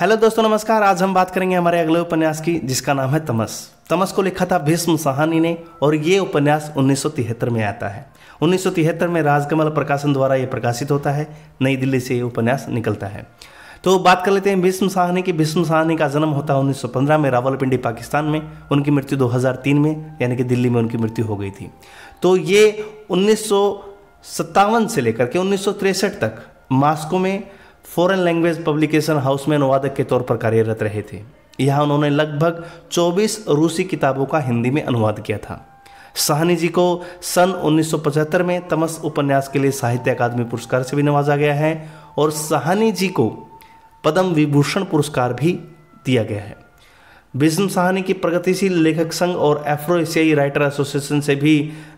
hello दोस्तों नमस्कार आज हम बात करेंगे हमारे अगले उपन्यास की जिसका नाम है तमस तमस को लिखा था भीष्म सहानी ने और ये उपन्यास उन्नीस में आता है उन्नीस में राजकमल प्रकाशन द्वारा ये प्रकाशित होता है नई दिल्ली से ये उपन्यास निकलता है तो बात कर लेते हैं भीष्म साहनी की भीष्म साहनी का जन्म होता है 1915 में रावलपिंडी पाकिस्तान में उनकी मृत्यु 2003 में यानी कि दिल्ली में उनकी मृत्यु हो गई थी तो ये उन्नीस से लेकर के उन्नीस तक मास्को में फॉरेन लैंग्वेज पब्लिकेशन हाउस में अनुवादक के तौर पर कार्यरत रहे थे यहाँ उन्होंने लगभग 24 रूसी किताबों का हिंदी में अनुवाद किया था साहनी जी को सन 1975 में तमस उपन्यास के लिए साहित्य अकादमी पुरस्कार से भी नवाजा गया है और साहनी जी को पद्म विभूषण पुरस्कार भी दिया गया है बिजम साहनी की प्रगतिशील लेखक संघ और एफ्रो एशियाई राइटर एसोसिएशन से भी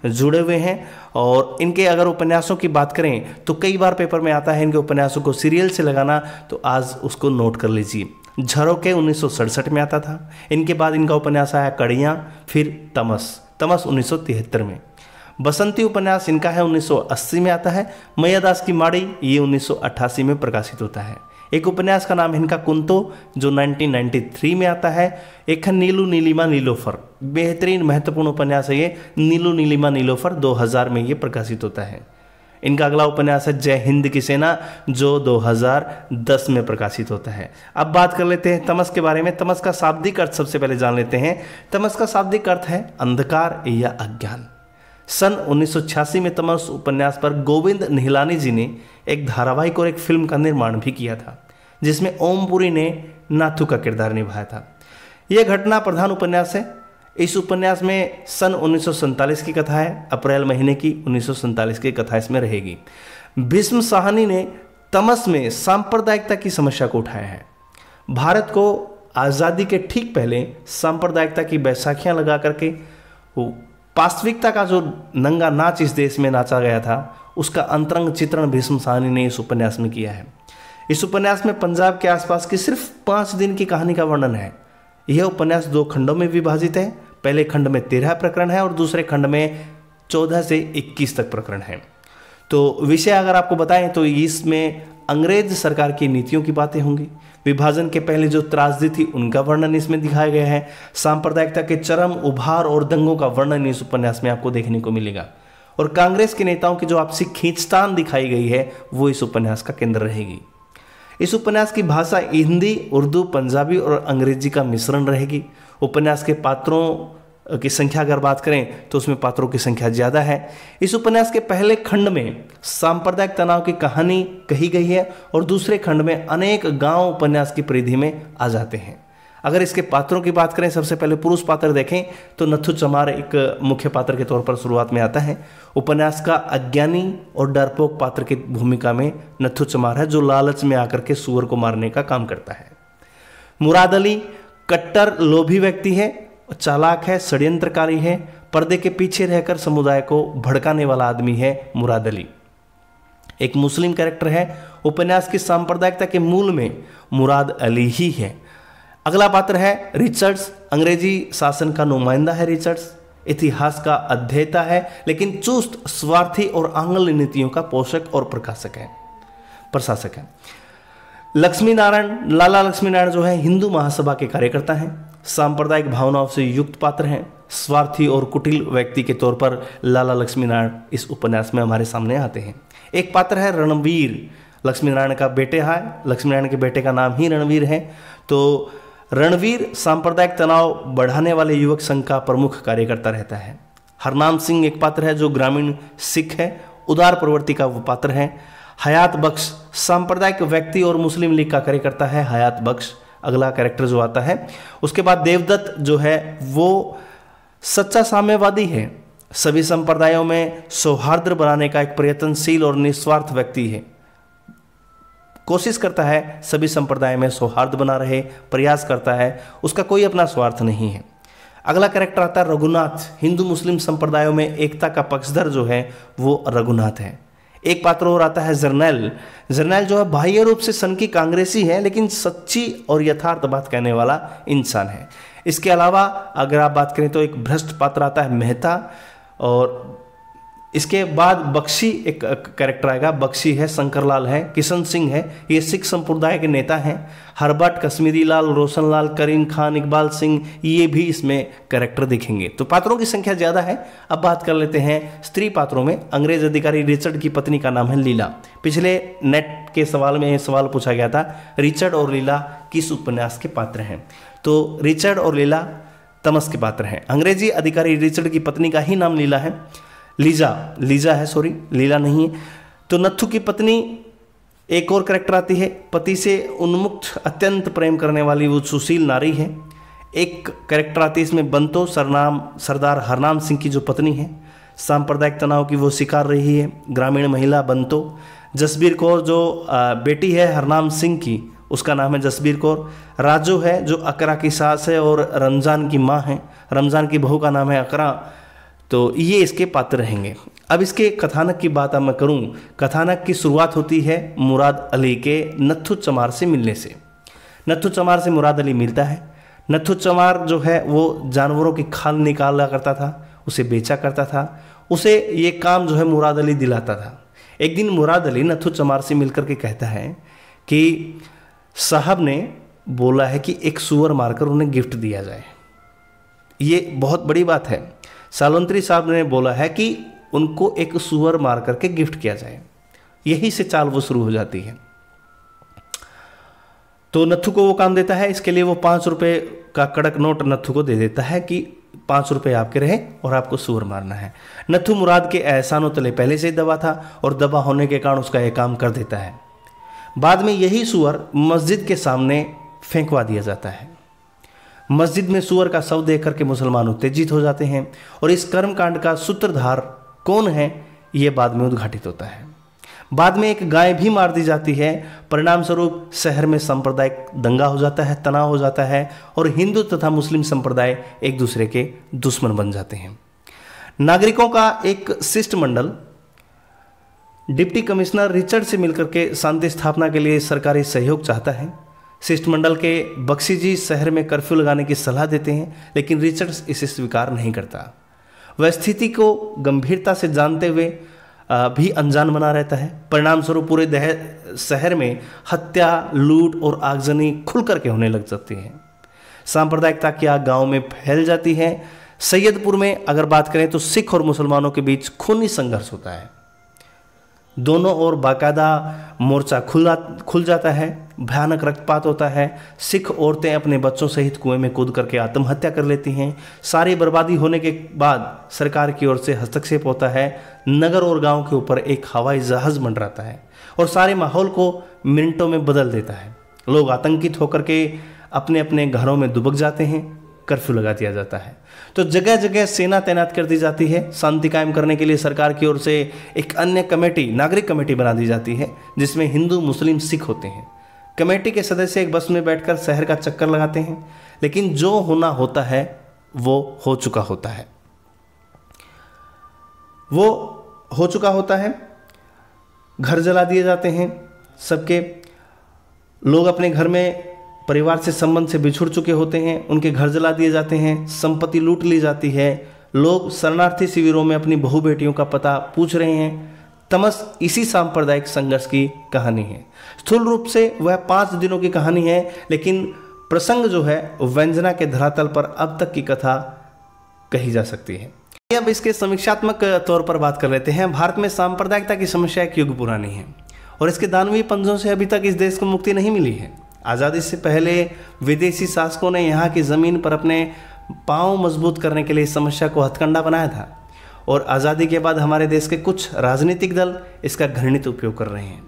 जुड़े हुए हैं और इनके अगर उपन्यासों की बात करें तो कई बार पेपर में आता है इनके उपन्यासों को सीरियल से लगाना तो आज उसको नोट कर लीजिए झरोके उन्नीस में आता था इनके बाद इनका उपन्यास आया कड़ियाँ फिर तमस तमस उन्नीस में बसंती उपन्यास इनका है 1980 में आता है मैयादास की माड़ी ये 1988 में प्रकाशित होता है एक उपन्यास का नाम इनका कुंतो जो 1993 में आता है एक है नीलू नीलिमा नीलोफर बेहतरीन महत्वपूर्ण उपन्यास है ये नीलू नीलिमा नीलोफर 2000 में ये प्रकाशित होता है इनका अगला उपन्यास है जय हिंद की सेना जो 2010 में प्रकाशित होता है अब बात कर लेते हैं तमस के बारे में तमस का शाब्दिक अर्थ सबसे पहले जान लेते हैं तमस का शाब्दिक अर्थ है अंधकार या अज्ञान सन 1986 में तमस उपन्यास पर गोविंद निहलानी जी ने एक धारावाहिक और एक फिल्म का निर्माण भी किया था जिसमें ओमपुरी ने नाथू का किरदार निभाया था यह घटना प्रधान उपन्यास है इस उपन्यास में सन उन्नीस की कथा है अप्रैल महीने की उन्नीस की कथा इसमें रहेगी भीष्म साहनी ने तमस में सांप्रदायिकता की समस्या को उठाया है भारत को आज़ादी के ठीक पहले सांप्रदायिकता की बैसाखियां लगा करके वास्तविकता का जो नंगा नाच इस देश में नाचा गया था उसका अंतरंग चित्रण भीष्म साहनी ने इस उपन्यास में किया है इस उपन्यास में पंजाब के आसपास की सिर्फ पांच दिन की कहानी का वर्णन है यह उपन्यास दो खंडों में विभाजित है पहले खंड में तेरह प्रकरण है और दूसरे खंड में चौदह से इक्कीस तक प्रकरण है तो विषय अगर आपको बताएं तो इसमें अंग्रेज सरकार की नीतियों की बातें होंगी विभाजन के पहले जो त्रासदी थी उनका वर्णन इसमें दिखाया गया है सांप्रदायिकता के चरम उभार और दंगों का वर्णन इस उपन्यास में आपको देखने को मिलेगा और कांग्रेस के नेताओं की जो आपसी खींचतान दिखाई गई है वो इस उपन्यास का केंद्र रहेगी इस उपन्यास की भाषा हिंदी उर्दू पंजाबी और अंग्रेजी का मिश्रण रहेगी उपन्यास के पात्रों की संख्या अगर बात करें तो उसमें पात्रों की संख्या ज़्यादा है इस उपन्यास के पहले खंड में सांप्रदायिक तनाव की कहानी कही गई है और दूसरे खंड में अनेक गांव उपन्यास की परिधि में आ जाते हैं अगर इसके पात्रों की बात करें सबसे पहले पुरुष पात्र देखें तो नथु चमार एक मुख्य पात्र के तौर पर शुरुआत में आता है उपन्यास का अज्ञानी और डरपोक पात्र की भूमिका में नथु चमार है जो लालच में आकर के सुअर को मारने का काम करता है मुराद अली कट्टर लोभी व्यक्ति है चालाक है षड्यंत्रकारी है पर्दे के पीछे रहकर समुदाय को भड़काने वाला आदमी है मुराद अली एक मुस्लिम कैरेक्टर है उपन्यास की सांप्रदायिकता के मूल में मुराद अली ही है अगला पात्र है रिचर्ड्स अंग्रेजी शासन का नुमाइंदा है रिचर्ड्स इतिहास का अध्येता है लेकिन चुस्त स्वार्थी और आंग्ल नीतियों का पोषक और प्रकाशक है प्रशासक है लक्ष्मी नारायण लाला लक्ष्मी नारायण जो है हिंदू महासभा के कार्यकर्ता हैं सांप्रदायिक भावनाओं से युक्त पात्र हैं स्वार्थी और कुटिल व्यक्ति के तौर पर लाला लक्ष्मी नारायण इस उपन्यास में हमारे सामने आते हैं एक पात्र है रणवीर लक्ष्मी नारायण का बेटे है लक्ष्मी नारायण के बेटे का नाम ही रणवीर है तो रणवीर सांप्रदायिक तनाव बढ़ाने वाले युवक संघ का प्रमुख कार्यकर्ता रहता है हरनाम सिंह एक पात्र है जो ग्रामीण सिख है उदार प्रवृत्ति का वो पात्र है हयात बख्श सांप्रदायिक व्यक्ति और मुस्लिम लीग का कार्यकर्ता है हयात बख्श अगला कैरेक्टर जो आता है उसके बाद देवदत्त जो है वो सच्चा साम्यवादी है सभी संप्रदायों में सौहार्द बनाने का एक प्रयत्नशील और निस्वार्थ व्यक्ति है कोशिश करता है सभी संप्रदाय में सौहार्द बना रहे प्रयास करता है उसका कोई अपना स्वार्थ नहीं है अगला कैरेक्टर आता है रघुनाथ हिंदू मुस्लिम संप्रदायों में एकता का पक्षधर जो है वो रघुनाथ है एक पात्र और आता है जर्नैल जर्नैल जो है बाह्य रूप से सन की कांग्रेसी है लेकिन सच्ची और यथार्थ बात कहने वाला इंसान है इसके अलावा अगर आप बात करें तो एक भ्रष्ट पात्र आता है मेहता और इसके बाद बख्शी एक कैरेक्टर आएगा बख्शी है शंकरलाल है किशन सिंह है ये सिख संप्रदाय के नेता हैं हरबट कश्मीरी लाल रोशन लाल करीम खान इकबाल सिंह ये भी इसमें कैरेक्टर दिखेंगे तो पात्रों की संख्या ज़्यादा है अब बात कर लेते हैं स्त्री पात्रों में अंग्रेज अधिकारी रिचर्ड की पत्नी का नाम है लीला पिछले नेट के सवाल में सवाल पूछा गया था रिचर्ड और लीला किस उपन्यास के पात्र हैं तो रिचर्ड और लीला तमस के पात्र हैं अंग्रेजी अधिकारी रिचर्ड की पत्नी का ही नाम लीला है लीजा लीजा है सॉरी लीला नहीं है तो नत्थु की पत्नी एक और करेक्टर आती है पति से उन्मुक्त अत्यंत प्रेम करने वाली वो सुशील नारी है एक करेक्टर आती है इसमें बंतो सरनाम सरदार हरनाम सिंह की जो पत्नी है सांप्रदायिक तनाव की वो शिकार रही है ग्रामीण महिला बंतो जसबीर कौर जो बेटी है हरनाम सिंह की उसका नाम है जसबीर कौर राजू है जो अकरा की सास है और रमज़ान की माँ है रमज़ान की बहू का नाम है अकरा तो ये इसके पात्र रहेंगे अब इसके कथानक की बात अब मैं करूँ कथानक की शुरुआत होती है मुराद अली के नथु चमार से मिलने से नथु चमार से मुराद अली मिलता है नत्थु चमार जो है वो जानवरों की खाल निकाला करता था उसे बेचा करता था उसे ये काम जो है मुराद अली दिलाता था एक दिन मुराद अली नत्थु चमार से मिलकर के कहता है कि साहब ने बोला है कि एक सुअर मारकर उन्हें गिफ्ट दिया जाए ये बहुत बड़ी बात है सालंत्री साहब ने बोला है कि उनको एक सुअर मार करके गिफ्ट किया जाए यही से चाल वो शुरू हो जाती है तो नथु को वो काम देता है इसके लिए वो पांच रुपये का कड़क नोट नथु को दे देता है कि पांच रुपये आपके रहे और आपको सुअर मारना है नथु मुराद के एहसानों तले पहले से ही दबा था और दबा होने के कारण उसका यह काम कर देता है बाद में यही सुअर मस्जिद के सामने फेंकवा दिया जाता है मस्जिद में सुअर का शव देख करके मुसलमान उत्तेजित हो जाते हैं और इस कर्मकांड का सूत्रधार कौन है ये बाद में उद्घाटित होता है बाद में एक गाय भी मार दी जाती है परिणाम स्वरूप शहर में सांप्रदायिक दंगा हो जाता है तनाव हो जाता है और हिंदू तथा मुस्लिम संप्रदाय एक दूसरे के दुश्मन बन जाते हैं नागरिकों का एक शिष्टमंडल डिप्टी कमिश्नर रिचर्ड से मिलकर के शांति स्थापना के लिए सरकारी सहयोग चाहता है शिष्टमंडल के बक्सी जी शहर में कर्फ्यू लगाने की सलाह देते हैं लेकिन रिचर्ड्स इसे स्वीकार नहीं करता वह स्थिति को गंभीरता से जानते हुए भी अनजान बना रहता है परिणाम स्वरूप पूरे दह शहर में हत्या लूट और आगजनी खुल करके होने लग जाती है सांप्रदायिकता की आग गाँव में फैल जाती है सैयदपुर में अगर बात करें तो सिख और मुसलमानों के बीच खूनी संघर्ष होता है दोनों ओर बाकायदा मोर्चा खुल खुल जाता है भयानक रक्तपात होता है सिख औरतें अपने बच्चों सहित कुएं में कूद करके आत्महत्या कर लेती हैं सारी बर्बादी होने के बाद सरकार की ओर से हस्तक्षेप होता है नगर और गांव के ऊपर एक हवाई जहाज मंडराता है और सारे माहौल को मिनटों में बदल देता है लोग आतंकित होकर के अपने अपने घरों में दुबक जाते हैं कर्फ्यू लगा दिया जाता है तो जगह जगह सेना तैनात कर दी जाती है शांति कायम करने के लिए सरकार की ओर से एक अन्य कमेटी नागरिक कमेटी बना दी जाती है जिसमें हिंदू मुस्लिम सिख होते हैं कमेटी के सदस्य एक बस में बैठकर शहर का चक्कर लगाते हैं लेकिन जो होना होता है वो हो चुका होता है वो हो चुका होता है घर जला दिए जाते हैं सबके लोग अपने घर में परिवार से संबंध से बिछुड़ चुके होते हैं उनके घर जला दिए जाते हैं संपत्ति लूट ली जाती है लोग शरणार्थी शिविरों में अपनी बहु बेटियों का पता पूछ रहे हैं तमस इसी सांप्रदायिक संघर्ष की कहानी है स्थूल रूप से वह पांच दिनों की कहानी है लेकिन प्रसंग जो है व्यंजना के धरातल पर अब तक की कथा कही जा सकती है अब इसके समीक्षात्मक तौर पर बात कर लेते हैं भारत में सांप्रदायिकता की समस्या एक युग पुरानी है और इसके दानवीय पंजों से अभी तक इस देश को मुक्ति नहीं मिली है आज़ादी से पहले विदेशी शासकों ने यहाँ की ज़मीन पर अपने पांव मजबूत करने के लिए इस समस्या को हथकंडा बनाया था और आज़ादी के बाद हमारे देश के कुछ राजनीतिक दल इसका घृणित उपयोग कर रहे हैं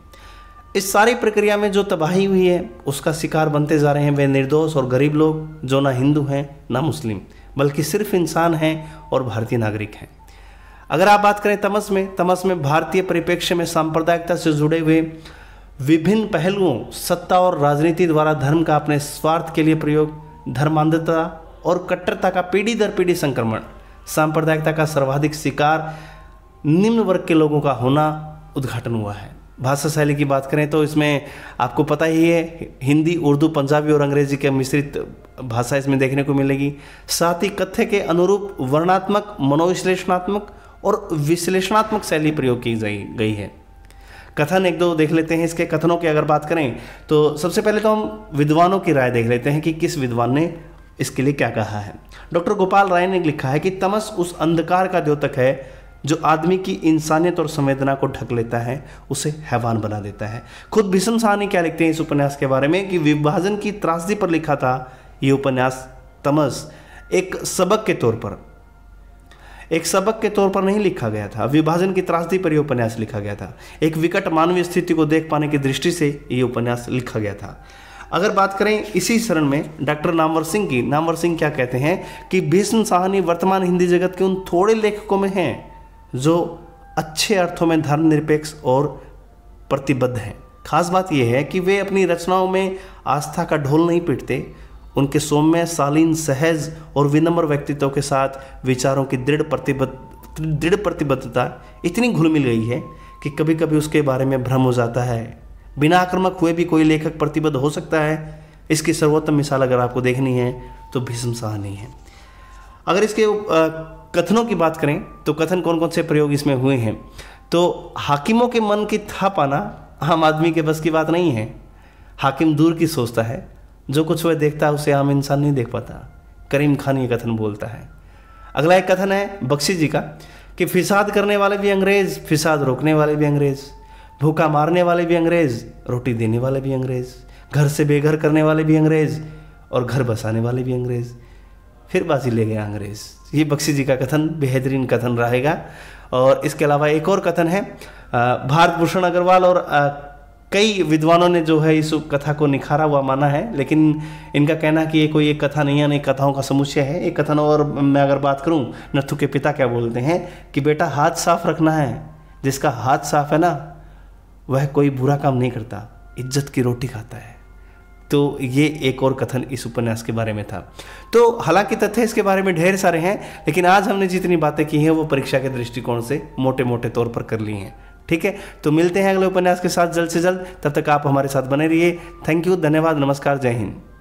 इस सारी प्रक्रिया में जो तबाही हुई है उसका शिकार बनते जा रहे हैं वे निर्दोष और गरीब लोग जो ना हिंदू हैं ना मुस्लिम बल्कि सिर्फ इंसान हैं और भारतीय नागरिक हैं अगर आप बात करें तमस में तमस में भारतीय परिप्रेक्ष्य में सांप्रदायिकता से जुड़े हुए विभिन्न पहलुओं सत्ता और राजनीति द्वारा धर्म का अपने स्वार्थ के लिए प्रयोग धर्मांधता और कट्टरता का पीढ़ी दर पीढ़ी संक्रमण सांप्रदायिकता का सर्वाधिक शिकार निम्न वर्ग के लोगों का होना उद्घाटन हुआ है भाषा शैली की बात करें तो इसमें आपको पता ही है हिंदी उर्दू पंजाबी और अंग्रेजी के मिश्रित भाषा इसमें देखने को मिलेगी साथ ही कथ्य के अनुरूप वर्णात्मक मनोविश्लेषणात्मक और विश्लेषणात्मक शैली प्रयोग की गई है कथन एक दो देख लेते हैं इसके कथनों की अगर बात करें तो सबसे पहले तो हम विद्वानों की राय देख लेते हैं कि किस विद्वान ने इसके लिए क्या कहा है डॉक्टर गोपाल राय ने लिखा है कि तमस उस अंधकार का द्योतक है जो आदमी की इंसानियत और संवेदना को ढक लेता है उसे हैवान बना देता है खुद भीषण ने क्या लिखते हैं इस उपन्यास के बारे में कि विभाजन की त्रासदी पर लिखा था ये उपन्यास तमस एक सबक के तौर पर एक सबक के तौर पर नहीं लिखा गया था विभाजन की त्रासदी पर यह उपन्यास लिखा गया था एक विकट मानवीय स्थिति को देख पाने की दृष्टि से यह उपन्यास लिखा गया था अगर बात करें इसी शरण में डॉक्टर नामवर सिंह की नामवर सिंह क्या कहते हैं कि भीष्म साहनी वर्तमान हिंदी जगत के उन थोड़े लेखकों में हैं जो अच्छे अर्थों में धर्मनिरपेक्ष और प्रतिबद्ध हैं खास बात यह है कि वे अपनी रचनाओं में आस्था का ढोल नहीं पीटते उनके सौम्य शालीन सहज और विनम्र व्यक्तित्व के साथ विचारों की दृढ़ प्रतिबद्ध दृढ़ प्रतिबद्धता इतनी घुल मिल गई है कि कभी कभी उसके बारे में भ्रम हो जाता है बिना आक्रमक हुए भी कोई लेखक प्रतिबद्ध हो सकता है इसकी सर्वोत्तम मिसाल अगर आपको देखनी है तो भीष्म नहीं है अगर इसके कथनों की बात करें तो कथन कौन कौन से प्रयोग इसमें हुए हैं तो हाकिमों के मन की था पाना आम आदमी के बस की बात नहीं है हाकिम दूर की सोचता है जो कुछ वह देखता है उसे आम इंसान नहीं देख पाता करीम खान ये कथन बोलता है अगला एक कथन है बख्शी जी का कि फिसाद करने वाले भी अंग्रेज़ फिसाद रोकने वाले भी अंग्रेज़ भूखा मारने वाले भी अंग्रेज़ रोटी देने वाले भी अंग्रेज़ घर से बेघर करने वाले भी अंग्रेज़ और घर बसाने वाले भी अंग्रेज़ फिर बाजी ले गया अंग्रेज़ ये बख्शी जी का कथन बेहतरीन कथन रहेगा और इसके अलावा एक और कथन है भारत भूषण अग्रवाल और कई विद्वानों ने जो है इस कथा को निखारा हुआ माना है लेकिन इनका कहना है कि ये कोई एक कथा नहीं है नहीं कथाओं का समुच्चय है एक कथन और मैं अगर बात करूं नथु के पिता क्या बोलते हैं कि बेटा हाथ साफ रखना है जिसका हाथ साफ है ना वह कोई बुरा काम नहीं करता इज्जत की रोटी खाता है तो ये एक और कथन इस उपन्यास के बारे में था तो हालांकि तथ्य इसके बारे में ढेर सारे हैं लेकिन आज हमने जितनी बातें की हैं वो परीक्षा के दृष्टिकोण से मोटे मोटे तौर पर कर ली हैं ठीक है तो मिलते हैं अगले उपन्यास के साथ जल्द से जल्द तब तक आप हमारे साथ बने रहिए थैंक यू धन्यवाद नमस्कार जय हिंद